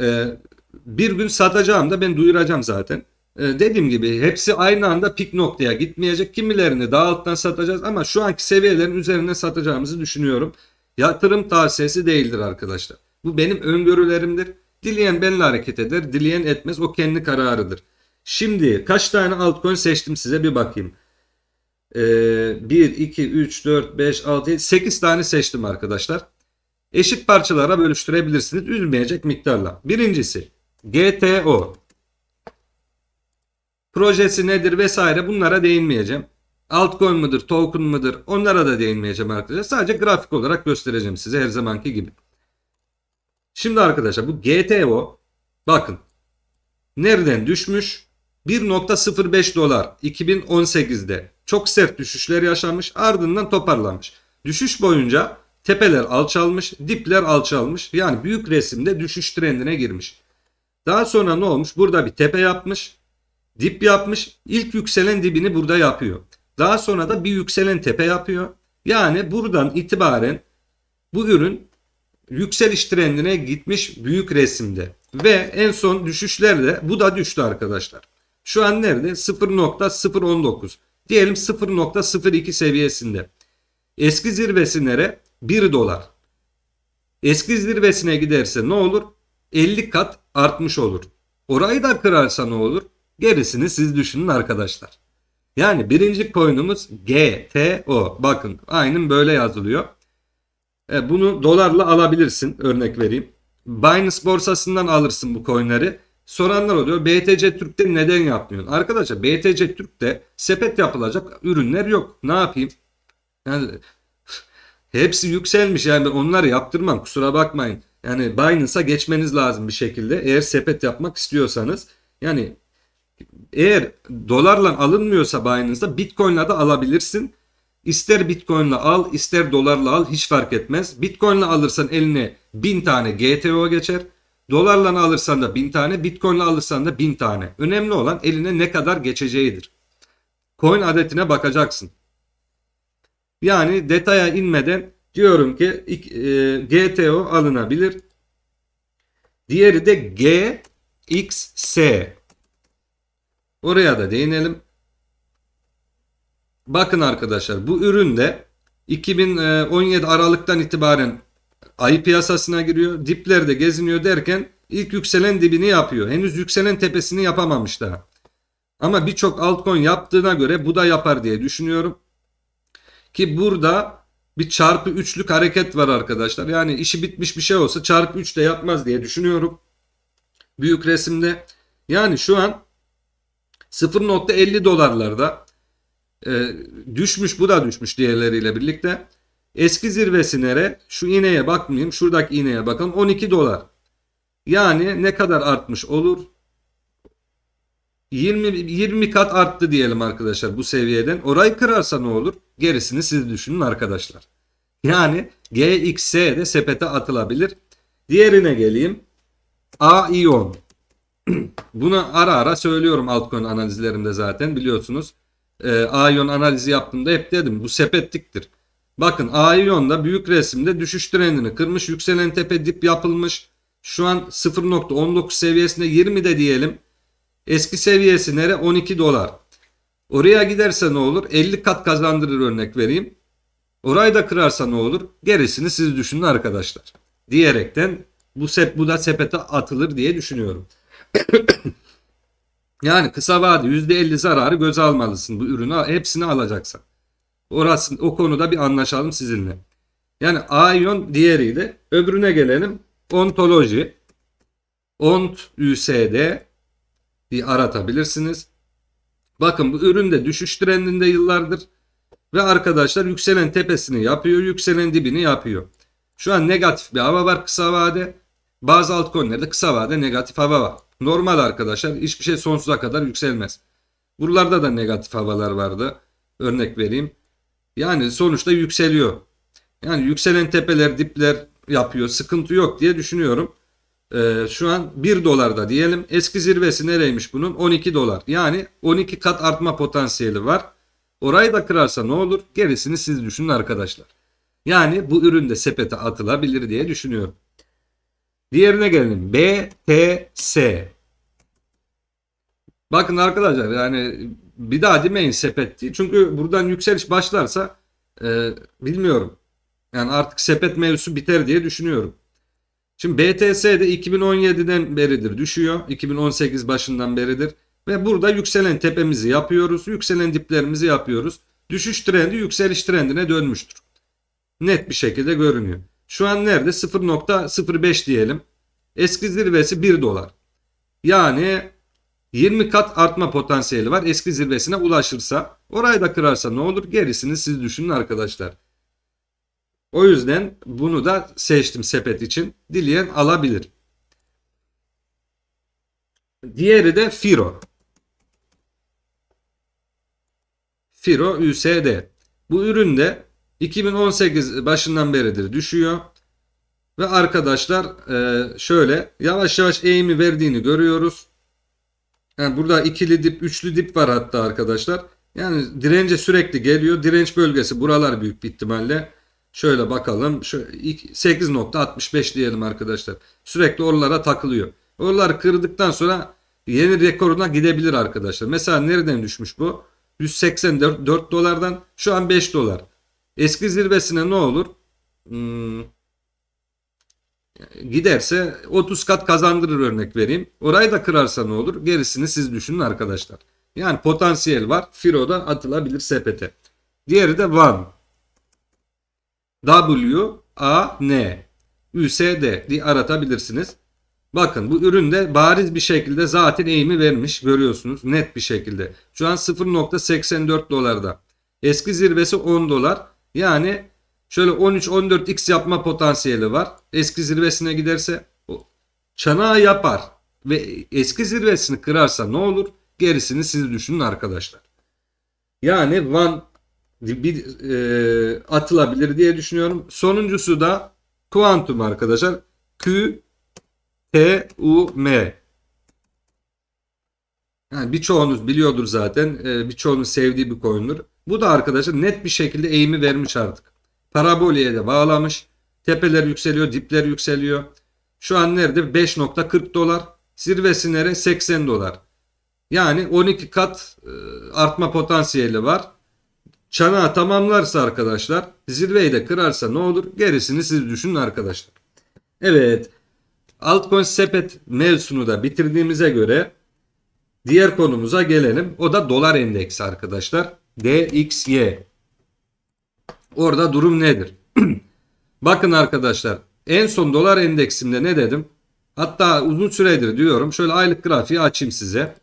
Ee, bir gün satacağım da ben duyuracağım zaten. Ee, dediğim gibi hepsi aynı anda pik noktaya gitmeyecek. Kimilerini daha alttan satacağız ama şu anki seviyelerin üzerine satacağımızı düşünüyorum. Yatırım tavsiyesi değildir arkadaşlar. Bu benim öngörülerimdir. Dileyen benimle hareket eder, dileyen etmez. O kendi kararıdır. Şimdi kaç tane altcoin seçtim size bir bakayım. Ee, 1, 2, 3, 4, 5, 6, 7, 8 tane seçtim arkadaşlar. Eşit parçalara bölüştürebilirsiniz. Üzmeyecek miktarla. Birincisi GTO projesi nedir vesaire bunlara değinmeyeceğim. Altcoin mıdır, token mıdır onlara da değinmeyeceğim arkadaşlar. Sadece grafik olarak göstereceğim size her zamanki gibi. Şimdi arkadaşlar bu GTO bakın nereden düşmüş? 1.05 dolar 2018'de çok sert düşüşler yaşanmış ardından toparlanmış. Düşüş boyunca tepeler alçalmış dipler alçalmış yani büyük resimde düşüş trendine girmiş. Daha sonra ne olmuş burada bir tepe yapmış dip yapmış. İlk yükselen dibini burada yapıyor. Daha sonra da bir yükselen tepe yapıyor. Yani buradan itibaren bu ürün yükseliş trendine gitmiş büyük resimde. Ve en son düşüşlerle bu da düştü arkadaşlar. Şu an nerede? 0.019. Diyelim 0.02 seviyesinde. Eski zirvesi nere? 1 dolar. Eski zirvesine giderse ne olur? 50 kat artmış olur. Orayı da kırarsa ne olur? Gerisini siz düşünün arkadaşlar. Yani birinci coin'umuz GTO. Bakın aynen böyle yazılıyor. E, bunu dolarla alabilirsin örnek vereyim. Binance borsasından alırsın bu coin'leri. Soranlar oluyor BTC Türk'te neden yapmıyorsun? Arkadaşlar BTC Türk'te sepet yapılacak ürünler yok. Ne yapayım? Yani hepsi yükselmiş yani onları yaptırmam kusura bakmayın. Yani Binance'a geçmeniz lazım bir şekilde eğer sepet yapmak istiyorsanız. Yani eğer dolarla alınmıyorsa Binance'da Bitcoin'la da alabilirsin. İster Bitcoin'la al, ister dolarla al hiç fark etmez. Bitcoin'la alırsan eline 1000 tane GTO geçer. Dolarla alırsan da 1000 tane, Bitcoin'le alırsan da 1000 tane. Önemli olan eline ne kadar geçeceğidir. Coin adetine bakacaksın. Yani detaya inmeden diyorum ki e, GTO alınabilir. Diğeri de GXS. Oraya da değinelim. Bakın arkadaşlar bu ürün de 2017 Aralık'tan itibaren ayı piyasasına giriyor. Diplerde geziniyor derken ilk yükselen dibini yapıyor. Henüz yükselen tepesini yapamamış daha. Ama birçok altcoin yaptığına göre bu da yapar diye düşünüyorum. Ki burada bir çarpı üçlük hareket var arkadaşlar. Yani işi bitmiş bir şey olsa çarpı üç de yapmaz diye düşünüyorum. Büyük resimde. Yani şu an 0.50 dolarlarda e, düşmüş bu da düşmüş diğerleriyle birlikte. Eski zirvesi nere? Şu iğneye bakmayayım. Şuradaki iğneye bakalım. 12 dolar. Yani ne kadar artmış olur? 20, 20 kat arttı diyelim arkadaşlar bu seviyeden. Orayı kırarsa ne olur? Gerisini siz düşünün arkadaşlar. Yani GXS de sepete atılabilir. Diğerine geleyim. AION. Bunu ara ara söylüyorum altcoin analizlerimde zaten biliyorsunuz. E, ee, Aion analizi yaptığımda hep dedim bu sepetliktir. Bakın Aion'da büyük resimde düşüş trendini kırmış. Yükselen tepe dip yapılmış. Şu an 0.19 seviyesinde 20 de diyelim. Eski seviyesi nere? 12 dolar. Oraya giderse ne olur? 50 kat kazandırır örnek vereyim. Orayı da kırarsa ne olur? Gerisini siz düşünün arkadaşlar. Diyerekten bu, sep, bu da sepete atılır diye düşünüyorum. yani kısa vade %50 zararı göz almalısın bu ürünü hepsini alacaksan. Orası, o konuda bir anlaşalım sizinle. Yani Aion diğeriydi. Öbürüne gelelim. Ontoloji. Ont USD diye aratabilirsiniz. Bakın bu ürün de düşüş trendinde yıllardır. Ve arkadaşlar yükselen tepesini yapıyor, yükselen dibini yapıyor. Şu an negatif bir hava var kısa vade. Bazı altcoin'lerde kısa vade negatif hava var. Normal arkadaşlar hiçbir şey sonsuza kadar yükselmez. Buralarda da negatif havalar vardı. Örnek vereyim. Yani sonuçta yükseliyor. Yani yükselen tepeler dipler yapıyor. Sıkıntı yok diye düşünüyorum. Ee, şu an 1 dolarda diyelim. Eski zirvesi nereymiş bunun? 12 dolar. Yani 12 kat artma potansiyeli var. Orayı da kırarsa ne olur? Gerisini siz düşünün arkadaşlar. Yani bu ürün de sepete atılabilir diye düşünüyorum. Diğerine gelelim. BTS. Bakın arkadaşlar yani bir daha demeyin sepetti. Çünkü buradan yükseliş başlarsa e, bilmiyorum. Yani artık sepet mevzusu biter diye düşünüyorum. Şimdi BTS de 2017'den beridir düşüyor. 2018 başından beridir. Ve burada yükselen tepemizi yapıyoruz. Yükselen diplerimizi yapıyoruz. Düşüş trendi yükseliş trendine dönmüştür. Net bir şekilde görünüyor. Şu an nerede? 0.05 diyelim. Eski zirvesi 1 dolar. Yani 20 kat artma potansiyeli var eski zirvesine ulaşırsa. Orayı da kırarsa ne olur? Gerisini siz düşünün arkadaşlar. O yüzden bunu da seçtim sepet için. Dileyen alabilir. Diğeri de Firo. Firo USD. Bu üründe 2018 başından beridir düşüyor. Ve arkadaşlar e, şöyle yavaş yavaş eğimi verdiğini görüyoruz. Yani burada ikili dip, üçlü dip var hatta arkadaşlar. Yani dirence sürekli geliyor. Direnç bölgesi buralar büyük bir ihtimalle. Şöyle bakalım. 8.65 diyelim arkadaşlar. Sürekli oralara takılıyor. Oralar kırdıktan sonra yeni rekoruna gidebilir arkadaşlar. Mesela nereden düşmüş bu? 184 dolardan şu an 5 dolar. Eski zirvesine ne olur? Hmm, giderse 30 kat kazandırır örnek vereyim. Orayı da kırarsa ne olur? Gerisini siz düşünün arkadaşlar. Yani potansiyel var. Firo da atılabilir sepete. Diğeri de Van. W A N USD diye aratabilirsiniz. Bakın bu üründe bariz bir şekilde zaten eğimi vermiş görüyorsunuz net bir şekilde. Şu an 0.84 dolarda. Eski zirvesi 10 dolar. Yani şöyle 13-14x yapma potansiyeli var. Eski zirvesine giderse çanağı yapar ve eski zirvesini kırarsa ne olur? Gerisini siz düşünün arkadaşlar. Yani Van bir e, atılabilir diye düşünüyorum. Sonuncusu da kuantum arkadaşlar. Q T U M. Yani birçoğunuz biliyordur zaten. E, birçoğunuz sevdiği bir koyundur. Bu da arkadaşlar net bir şekilde eğimi vermiş artık. Paraboliye de bağlamış. Tepeler yükseliyor, dipler yükseliyor. Şu an nerede? 5.40 dolar. Zirvesi nereye? 80 dolar. Yani 12 kat e, artma potansiyeli var. Çanağı tamamlarsa arkadaşlar zirveyi de kırarsa ne olur? Gerisini siz düşünün arkadaşlar. Evet. Altcoin sepet mevzusunu da bitirdiğimize göre diğer konumuza gelelim. O da dolar endeksi arkadaşlar. DXY. Orada durum nedir? Bakın arkadaşlar en son dolar endeksimde ne dedim? Hatta uzun süredir diyorum. Şöyle aylık grafiği açayım size.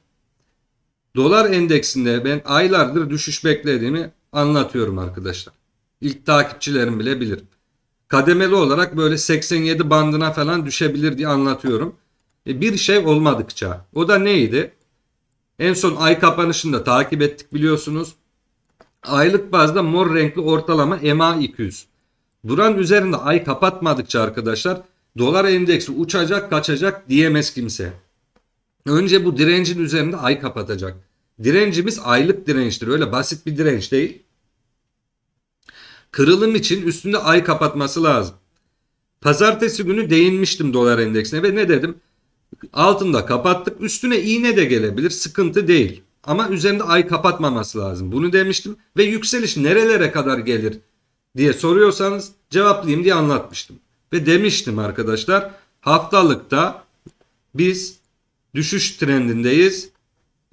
Dolar endeksinde ben aylardır düşüş beklediğimi anlatıyorum arkadaşlar. İlk takipçilerim bile bilir. Kademeli olarak böyle 87 bandına falan düşebilir diye anlatıyorum. E bir şey olmadıkça. O da neydi? En son ay kapanışında takip ettik biliyorsunuz. Aylık bazda mor renkli ortalama EMA 200. Duran üzerinde ay kapatmadıkça arkadaşlar dolar endeksi uçacak kaçacak diyemez kimse. Önce bu direncin üzerinde ay kapatacak. Direncimiz aylık dirençtir. Öyle basit bir direnç değil. Kırılım için üstünde ay kapatması lazım. Pazartesi günü değinmiştim dolar endeksine ve ne dedim? Altında kapattık. Üstüne iğne de gelebilir. Sıkıntı değil. Ama üzerinde ay kapatmaması lazım. Bunu demiştim. Ve yükseliş nerelere kadar gelir diye soruyorsanız cevaplayayım diye anlatmıştım. Ve demiştim arkadaşlar haftalıkta biz düşüş trendindeyiz.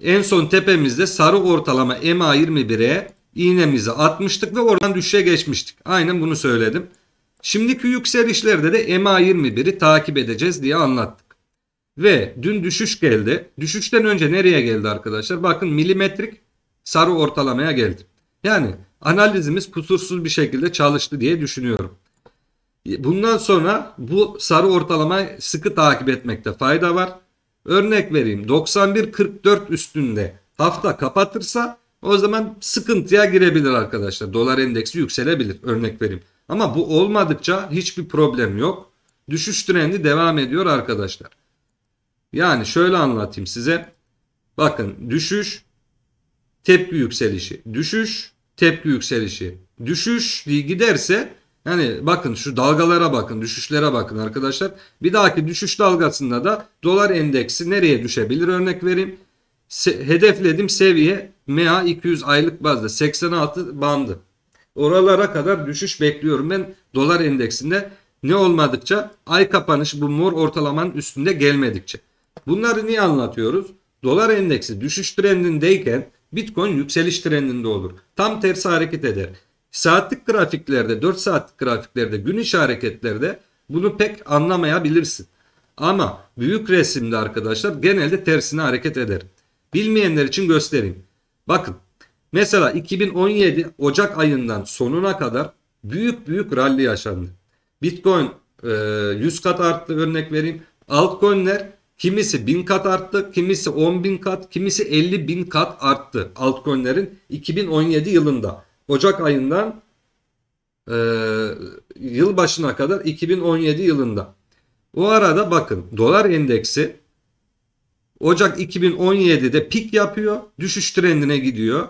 En son tepemizde sarı ortalama MA21'e iğnemizi atmıştık ve oradan düşüşe geçmiştik. Aynen bunu söyledim. Şimdiki yükselişlerde de MA21'i takip edeceğiz diye anlattım. Ve dün düşüş geldi. Düşüşten önce nereye geldi arkadaşlar? Bakın milimetrik sarı ortalamaya geldi. Yani analizimiz kusursuz bir şekilde çalıştı diye düşünüyorum. Bundan sonra bu sarı ortalamayı sıkı takip etmekte fayda var. Örnek vereyim 91.44 üstünde hafta kapatırsa o zaman sıkıntıya girebilir arkadaşlar. Dolar endeksi yükselebilir örnek vereyim. Ama bu olmadıkça hiçbir problem yok. Düşüş trendi devam ediyor arkadaşlar. Yani şöyle anlatayım size. Bakın düşüş, tepki yükselişi. Düşüş, tepki yükselişi. Düşüş diye giderse yani bakın şu dalgalara bakın, düşüşlere bakın arkadaşlar. Bir dahaki düşüş dalgasında da dolar endeksi nereye düşebilir örnek vereyim. Se hedefledim seviye MA 200 aylık bazda 86 bandı. Oralara kadar düşüş bekliyorum ben dolar endeksinde ne olmadıkça ay kapanış bu mor ortalamanın üstünde gelmedikçe. Bunları niye anlatıyoruz? Dolar endeksi düşüş trendindeyken Bitcoin yükseliş trendinde olur. Tam tersi hareket eder. Saatlik grafiklerde, 4 saatlik grafiklerde, gün içi hareketlerde bunu pek anlamayabilirsin. Ama büyük resimde arkadaşlar genelde tersine hareket eder. Bilmeyenler için göstereyim. Bakın mesela 2017 Ocak ayından sonuna kadar büyük büyük rally yaşandı. Bitcoin 100 kat arttı örnek vereyim. Altcoin'ler Kimisi 1000 kat arttı, kimisi 10.000 kat, kimisi 50.000 kat arttı altcoin'lerin 2017 yılında. Ocak ayından e, yıl başına kadar 2017 yılında. O arada bakın dolar endeksi Ocak 2017'de pik yapıyor, düşüş trendine gidiyor.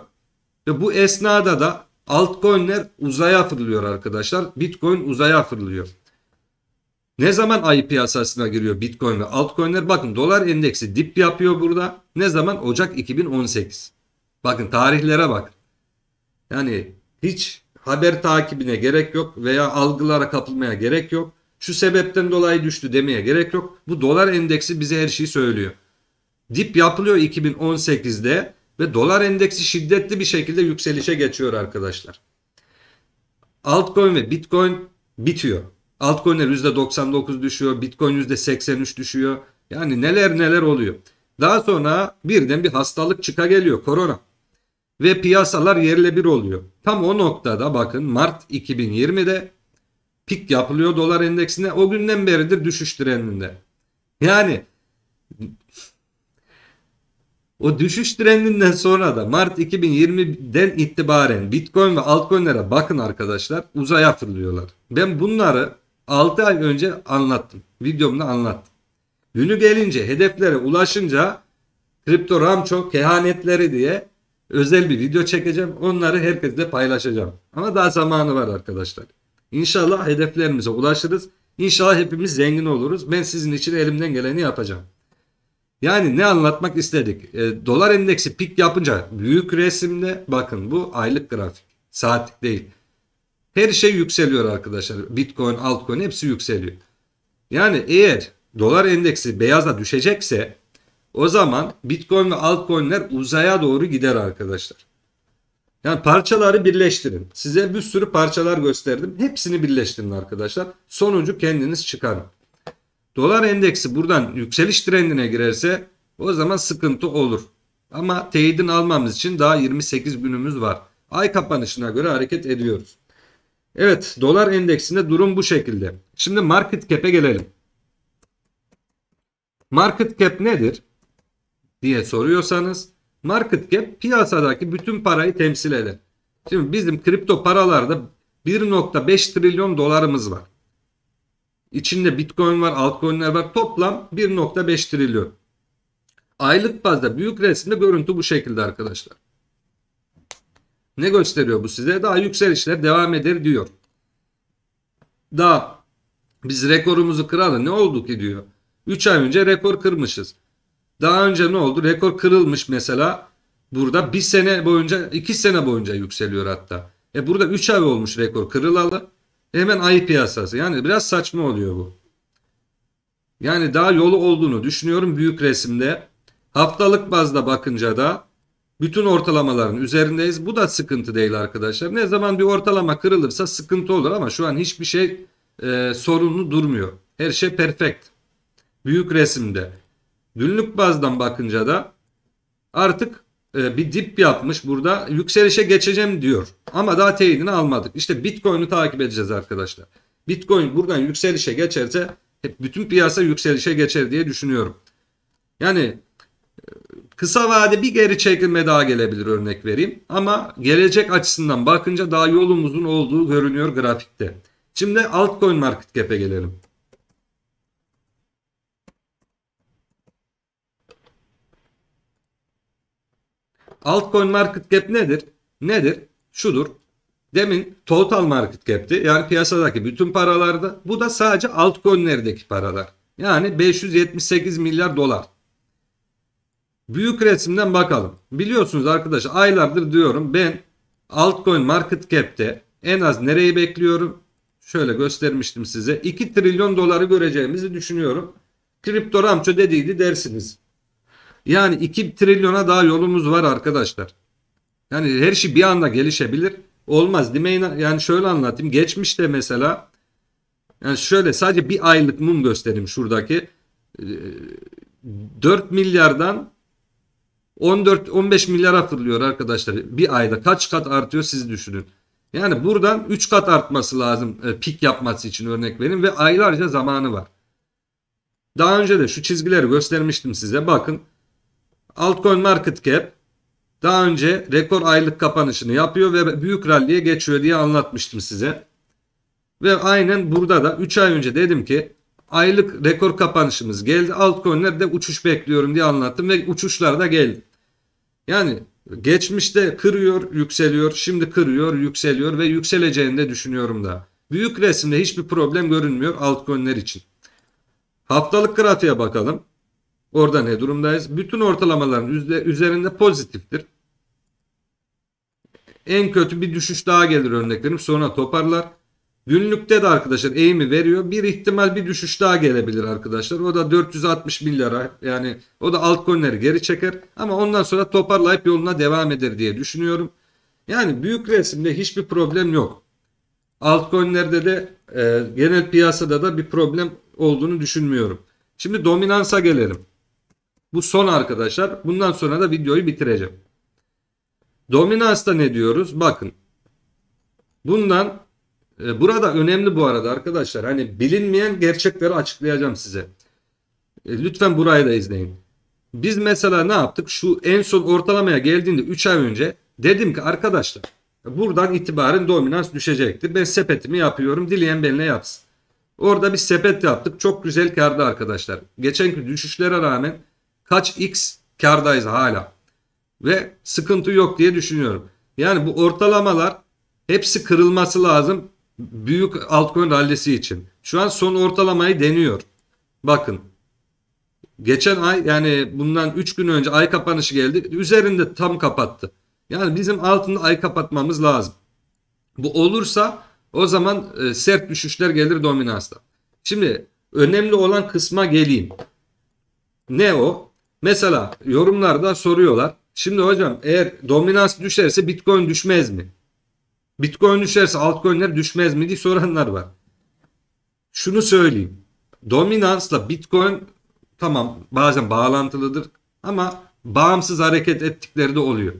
Ve bu esnada da altcoin'ler uzaya fırlıyor arkadaşlar. Bitcoin uzaya fırlıyor. Ne zaman ayı piyasasına giriyor Bitcoin ve altcoin'ler? Bakın dolar endeksi dip yapıyor burada. Ne zaman? Ocak 2018. Bakın tarihlere bak. Yani hiç haber takibine gerek yok veya algılara kapılmaya gerek yok. Şu sebepten dolayı düştü demeye gerek yok. Bu dolar endeksi bize her şeyi söylüyor. Dip yapılıyor 2018'de ve dolar endeksi şiddetli bir şekilde yükselişe geçiyor arkadaşlar. Altcoin ve Bitcoin bitiyor. Altcoin'ler %99 düşüyor. Bitcoin %83 düşüyor. Yani neler neler oluyor. Daha sonra birden bir hastalık çıka geliyor korona. Ve piyasalar yerle bir oluyor. Tam o noktada bakın Mart 2020'de pik yapılıyor dolar endeksinde. O günden beridir düşüş trendinde. Yani o düşüş trendinden sonra da Mart 2020'den itibaren Bitcoin ve altcoin'lere bakın arkadaşlar uzaya fırlıyorlar. Ben bunları 6 ay önce anlattım. Videomda anlattım. Günü gelince hedeflere ulaşınca kripto ramço kehanetleri diye özel bir video çekeceğim. Onları herkesle paylaşacağım. Ama daha zamanı var arkadaşlar. İnşallah hedeflerimize ulaşırız. İnşallah hepimiz zengin oluruz. Ben sizin için elimden geleni yapacağım. Yani ne anlatmak istedik? E, dolar endeksi pik yapınca büyük resimde bakın bu aylık grafik. Saatlik değil. Her şey yükseliyor arkadaşlar. Bitcoin, altcoin hepsi yükseliyor. Yani eğer dolar endeksi beyaza düşecekse o zaman Bitcoin ve altcoin'ler uzaya doğru gider arkadaşlar. Yani parçaları birleştirin. Size bir sürü parçalar gösterdim. Hepsini birleştirin arkadaşlar. Sonucu kendiniz çıkarın. Dolar endeksi buradan yükseliş trendine girerse o zaman sıkıntı olur. Ama teyidin almamız için daha 28 günümüz var. Ay kapanışına göre hareket ediyoruz. Evet dolar endeksinde durum bu şekilde. Şimdi market cap'e gelelim. Market cap nedir diye soruyorsanız market cap piyasadaki bütün parayı temsil eder. Şimdi bizim kripto paralarda 1.5 trilyon dolarımız var. İçinde bitcoin var, altcoin'ler var. Toplam 1.5 trilyon. Aylık bazda büyük resimde görüntü bu şekilde arkadaşlar. Ne gösteriyor bu size? Daha yükselişler devam eder diyor. Daha biz rekorumuzu kıralı ne oldu ki diyor. 3 ay önce rekor kırmışız. Daha önce ne oldu? Rekor kırılmış mesela. Burada bir sene boyunca, iki sene boyunca yükseliyor hatta. E burada 3 ay olmuş rekor kırılalı. Hemen ayı piyasası. Yani biraz saçma oluyor bu. Yani daha yolu olduğunu düşünüyorum büyük resimde. Haftalık bazda bakınca da bütün ortalamaların üzerindeyiz. Bu da sıkıntı değil arkadaşlar. Ne zaman bir ortalama kırılırsa sıkıntı olur ama şu an hiçbir şey e, sorunlu durmuyor. Her şey perfect. Büyük resimde. Günlük bazdan bakınca da artık e, bir dip yapmış burada yükselişe geçeceğim diyor. Ama daha teyidini almadık. İşte Bitcoin'i takip edeceğiz arkadaşlar. Bitcoin buradan yükselişe geçerse hep bütün piyasa yükselişe geçer diye düşünüyorum. Yani Kısa vade bir geri çekilme daha gelebilir örnek vereyim. Ama gelecek açısından bakınca daha yolumuzun olduğu görünüyor grafikte. Şimdi altcoin market cap'e gelelim. Altcoin market cap nedir? Nedir? Şudur. Demin total market cap'ti. Yani piyasadaki bütün paralarda. Bu da sadece altcoin'lerdeki paralar. Yani 578 milyar dolar. Büyük resimden bakalım. Biliyorsunuz arkadaşlar aylardır diyorum ben altcoin market cap'te en az nereyi bekliyorum? Şöyle göstermiştim size. 2 trilyon doları göreceğimizi düşünüyorum. Kripto Ramço dediydi dersiniz. Yani 2 trilyona daha yolumuz var arkadaşlar. Yani her şey bir anda gelişebilir. Olmaz demeyin. Yani şöyle anlatayım. Geçmişte mesela yani şöyle sadece bir aylık mum göstereyim şuradaki. 4 ee, milyardan 14-15 milyara fırlıyor arkadaşlar. Bir ayda kaç kat artıyor siz düşünün. Yani buradan 3 kat artması lazım e, pik yapması için örnek verin ve aylarca zamanı var. Daha önce de şu çizgileri göstermiştim size. Bakın altcoin market cap daha önce rekor aylık kapanışını yapıyor ve büyük rallye geçiyor diye anlatmıştım size. Ve aynen burada da 3 ay önce dedim ki aylık rekor kapanışımız geldi. Altcoin'lerde uçuş bekliyorum diye anlattım ve uçuşlar da geldi. Yani geçmişte kırıyor, yükseliyor, şimdi kırıyor, yükseliyor ve yükseleceğini de düşünüyorum da. Büyük resimde hiçbir problem görünmüyor altcoin'ler için. Haftalık grafiğe bakalım. Orada ne durumdayız? Bütün ortalamaların üzerinde pozitiftir. En kötü bir düşüş daha gelir örneklerim sonra toparlar. Günlükte de arkadaşlar eğimi veriyor. Bir ihtimal bir düşüş daha gelebilir arkadaşlar. O da 460 milyara yani o da altcoin'leri geri çeker. Ama ondan sonra toparlayıp yoluna devam eder diye düşünüyorum. Yani büyük resimde hiçbir problem yok. Altcoin'lerde de e, genel piyasada da bir problem olduğunu düşünmüyorum. Şimdi dominansa gelelim. Bu son arkadaşlar. Bundan sonra da videoyu bitireceğim. Dominansta ne diyoruz? Bakın. Bundan ee, burada önemli bu arada arkadaşlar. Hani bilinmeyen gerçekleri açıklayacağım size. Ee, lütfen burayı da izleyin. Biz mesela ne yaptık? Şu en son ortalamaya geldiğinde 3 ay önce dedim ki arkadaşlar buradan itibaren dominans düşecektir. Ben sepetimi yapıyorum. Dileyen benimle yapsın. Orada bir sepet yaptık. Çok güzel kardı arkadaşlar. Geçen gün düşüşlere rağmen kaç x kardayız hala. Ve sıkıntı yok diye düşünüyorum. Yani bu ortalamalar hepsi kırılması lazım büyük altcoin rallisi için. Şu an son ortalamayı deniyor. Bakın. Geçen ay yani bundan 3 gün önce ay kapanışı geldi. Üzerinde tam kapattı. Yani bizim altında ay kapatmamız lazım. Bu olursa o zaman e, sert düşüşler gelir dominansta. Şimdi önemli olan kısma geleyim. Ne o? Mesela yorumlarda soruyorlar. Şimdi hocam eğer dominans düşerse bitcoin düşmez mi? Bitcoin düşerse altcoin'ler düşmez mi diye soranlar var. Şunu söyleyeyim. Dominansla Bitcoin tamam bazen bağlantılıdır ama bağımsız hareket ettikleri de oluyor.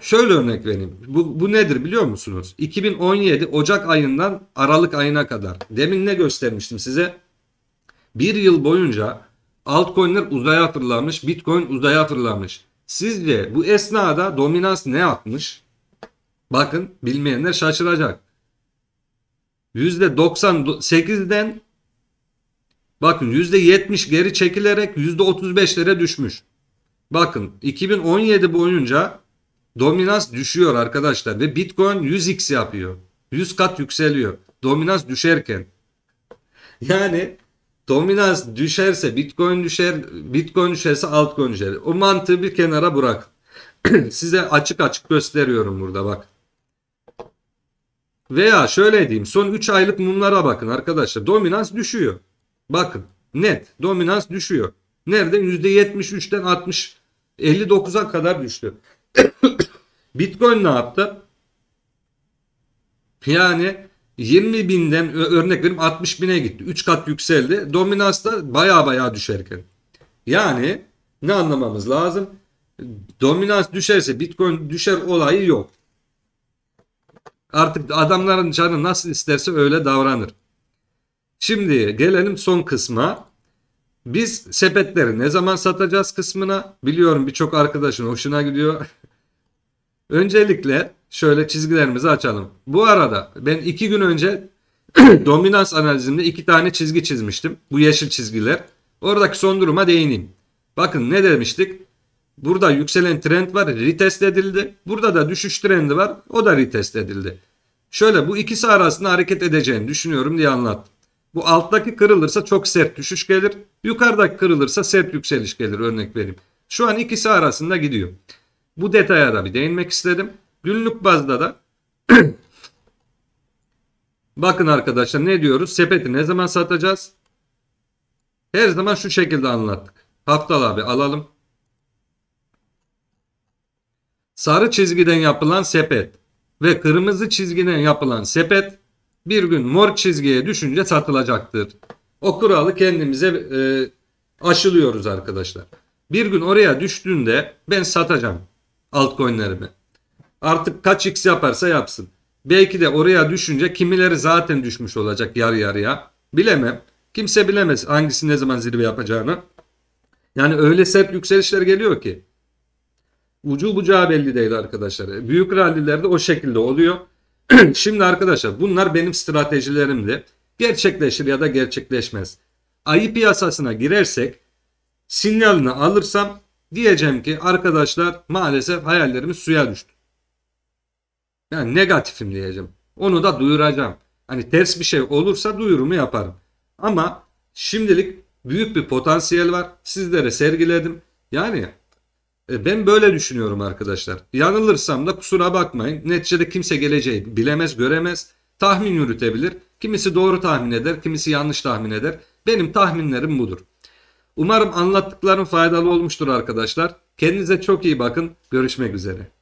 Şöyle örnek vereyim. Bu, bu nedir biliyor musunuz? 2017 Ocak ayından Aralık ayına kadar. Demin ne göstermiştim size? Bir yıl boyunca altcoin'ler uzaya fırlamış, Bitcoin uzaya fırlamış. Sizce bu esnada dominans ne yapmış? Bakın bilmeyenler şaşıracak. %98'den bakın %70 geri çekilerek %35'lere düşmüş. Bakın 2017 boyunca dominans düşüyor arkadaşlar ve Bitcoin 100x yapıyor. 100 kat yükseliyor. Dominans düşerken. Yani dominans düşerse Bitcoin düşer, Bitcoin düşerse altcoin düşer. O mantığı bir kenara bırak. Size açık açık gösteriyorum burada bak. Veya şöyle diyeyim son 3 aylık mumlara bakın arkadaşlar. Dominans düşüyor. Bakın net dominans düşüyor. Nereden? %73'ten 60 59'a kadar düştü. Bitcoin ne yaptı? Yani 20 binden örnek verim 60 bine gitti. 3 kat yükseldi. Dominans da baya baya düşerken. Yani ne anlamamız lazım? Dominans düşerse Bitcoin düşer olayı yok. Artık adamların canı nasıl isterse öyle davranır. Şimdi gelelim son kısma. Biz sepetleri ne zaman satacağız kısmına. Biliyorum birçok arkadaşın hoşuna gidiyor. Öncelikle şöyle çizgilerimizi açalım. Bu arada ben iki gün önce dominans analizimde iki tane çizgi çizmiştim. Bu yeşil çizgiler. Oradaki son duruma değineyim. Bakın ne demiştik? Burada yükselen trend var retest edildi. Burada da düşüş trendi var o da retest edildi. Şöyle bu ikisi arasında hareket edeceğini düşünüyorum diye anlattım. Bu alttaki kırılırsa çok sert düşüş gelir. Yukarıdaki kırılırsa sert yükseliş gelir örnek vereyim. Şu an ikisi arasında gidiyor. Bu detaya da bir değinmek istedim. Günlük bazda da bakın arkadaşlar ne diyoruz? Sepeti ne zaman satacağız? Her zaman şu şekilde anlattık. Haftalı abi alalım. Sarı çizgiden yapılan sepet ve kırmızı çizgiden yapılan sepet bir gün mor çizgiye düşünce satılacaktır. O kuralı kendimize e, aşılıyoruz arkadaşlar. Bir gün oraya düştüğünde ben satacağım altcoin'lerimi. Artık kaç x yaparsa yapsın. Belki de oraya düşünce kimileri zaten düşmüş olacak yarı yarıya. Bilemem. Kimse bilemez hangisi ne zaman zirve yapacağını. Yani öyle sert yükselişler geliyor ki ucu bucağı belli değil arkadaşlar. E, büyük rallilerde o şekilde oluyor. Şimdi arkadaşlar bunlar benim stratejilerimdi. Gerçekleşir ya da gerçekleşmez. Ayı piyasasına girersek sinyalini alırsam diyeceğim ki arkadaşlar maalesef hayallerimiz suya düştü. Yani negatifim diyeceğim. Onu da duyuracağım. Hani ters bir şey olursa duyurumu yaparım. Ama şimdilik büyük bir potansiyel var. Sizlere sergiledim. Yani e, ben böyle düşünüyorum arkadaşlar. Yanılırsam da kusura bakmayın. Neticede kimse geleceği bilemez, göremez. Tahmin yürütebilir. Kimisi doğru tahmin eder, kimisi yanlış tahmin eder. Benim tahminlerim budur. Umarım anlattıklarım faydalı olmuştur arkadaşlar. Kendinize çok iyi bakın. Görüşmek üzere.